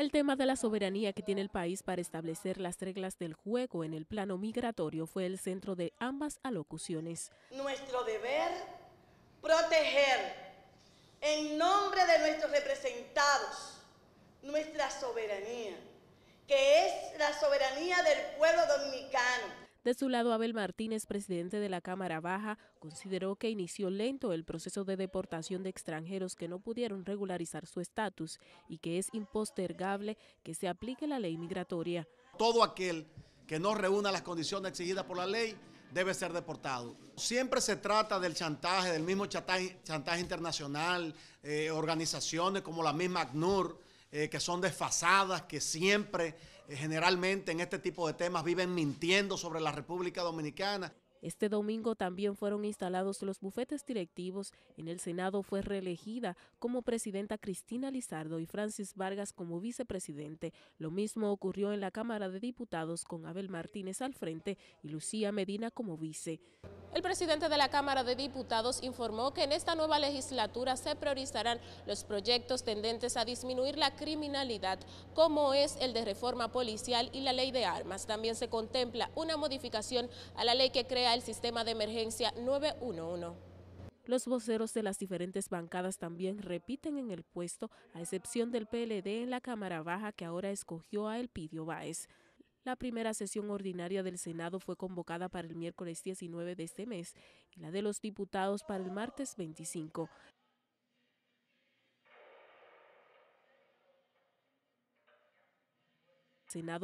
El tema de la soberanía que tiene el país para establecer las reglas del juego en el plano migratorio fue el centro de ambas alocuciones. Nuestro deber, proteger en nombre de nuestros representados nuestra soberanía, que es la soberanía del pueblo dominicano de su lado, Abel Martínez, presidente de la Cámara Baja, consideró que inició lento el proceso de deportación de extranjeros que no pudieron regularizar su estatus y que es impostergable que se aplique la ley migratoria. Todo aquel que no reúna las condiciones exigidas por la ley debe ser deportado. Siempre se trata del chantaje, del mismo chantaje, internacional, eh, organizaciones como la misma ACNUR, eh, que son desfasadas, que siempre, eh, generalmente en este tipo de temas, viven mintiendo sobre la República Dominicana. Este domingo también fueron instalados los bufetes directivos. En el Senado fue reelegida como presidenta Cristina Lizardo y Francis Vargas como vicepresidente. Lo mismo ocurrió en la Cámara de Diputados con Abel Martínez al frente y Lucía Medina como vice. El presidente de la Cámara de Diputados informó que en esta nueva legislatura se priorizarán los proyectos tendentes a disminuir la criminalidad, como es el de reforma policial y la ley de armas. También se contempla una modificación a la ley que crea el sistema de emergencia 911. Los voceros de las diferentes bancadas también repiten en el puesto, a excepción del PLD en la Cámara Baja que ahora escogió a Elpidio Báez. La primera sesión ordinaria del Senado fue convocada para el miércoles 19 de este mes y la de los diputados para el martes 25. Senado